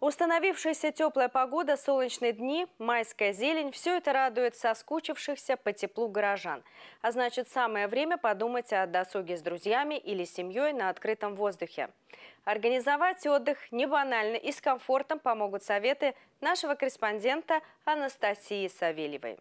Установившаяся теплая погода, солнечные дни, майская зелень – все это радует соскучившихся по теплу горожан. А значит, самое время подумать о досуге с друзьями или семьей на открытом воздухе. Организовать отдых не банально и с комфортом помогут советы нашего корреспондента Анастасии Савельевой.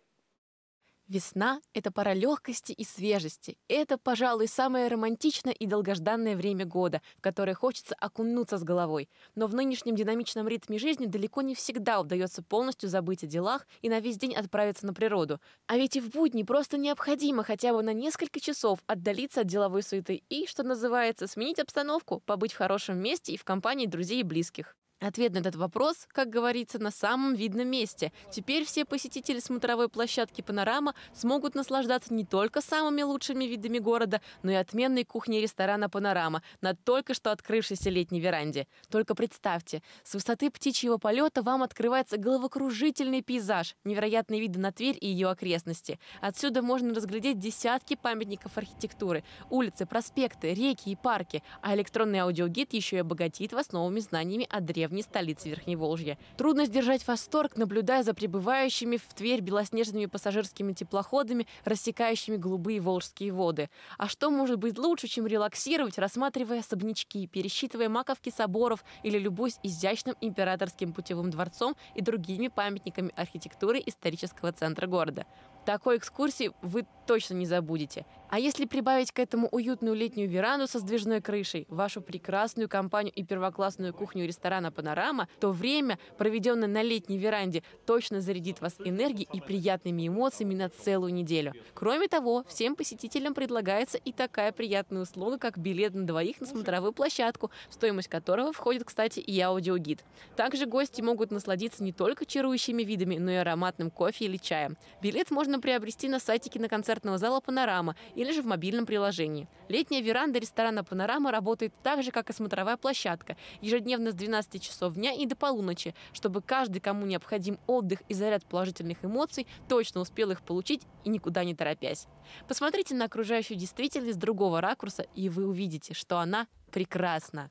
Весна — это пора легкости и свежести. Это, пожалуй, самое романтичное и долгожданное время года, в которое хочется окунуться с головой. Но в нынешнем динамичном ритме жизни далеко не всегда удается полностью забыть о делах и на весь день отправиться на природу. А ведь и в будни просто необходимо хотя бы на несколько часов отдалиться от деловой суеты и, что называется, сменить обстановку, побыть в хорошем месте и в компании друзей и близких. Ответ на этот вопрос, как говорится, на самом видном месте. Теперь все посетители смотровой площадки «Панорама» смогут наслаждаться не только самыми лучшими видами города, но и отменной кухней ресторана «Панорама» на только что открывшейся летней веранде. Только представьте, с высоты птичьего полета вам открывается головокружительный пейзаж, невероятные виды на Тверь и ее окрестности. Отсюда можно разглядеть десятки памятников архитектуры, улицы, проспекты, реки и парки, а электронный аудиогид еще и обогатит вас новыми знаниями о древнем деревни столицы Верхневолжья. Трудно сдержать восторг, наблюдая за прибывающими в Тверь белоснежными пассажирскими теплоходами, рассекающими голубые волжские воды. А что может быть лучше, чем релаксировать, рассматривая особнячки, пересчитывая маковки соборов или любуясь изящным императорским путевым дворцом и другими памятниками архитектуры исторического центра города? Такой экскурсии вы точно не забудете. А если прибавить к этому уютную летнюю веранду со сдвижной крышей, вашу прекрасную компанию и первоклассную кухню ресторана «Панорама», то время, проведенное на летней веранде, точно зарядит вас энергией и приятными эмоциями на целую неделю. Кроме того, всем посетителям предлагается и такая приятная услуга, как билет на двоих на смотровую площадку, в стоимость которого входит, кстати, и аудиогид. Также гости могут насладиться не только чарующими видами, но и ароматным кофе или чаем. Билет можно приобрести на сайте киноконцертного зала «Панорама» или же в мобильном приложении. Летняя веранда ресторана «Панорама» работает так же, как и смотровая площадка, ежедневно с 12 часов дня и до полуночи, чтобы каждый, кому необходим отдых и заряд положительных эмоций, точно успел их получить и никуда не торопясь. Посмотрите на окружающую действительность с другого ракурса, и вы увидите, что она прекрасна.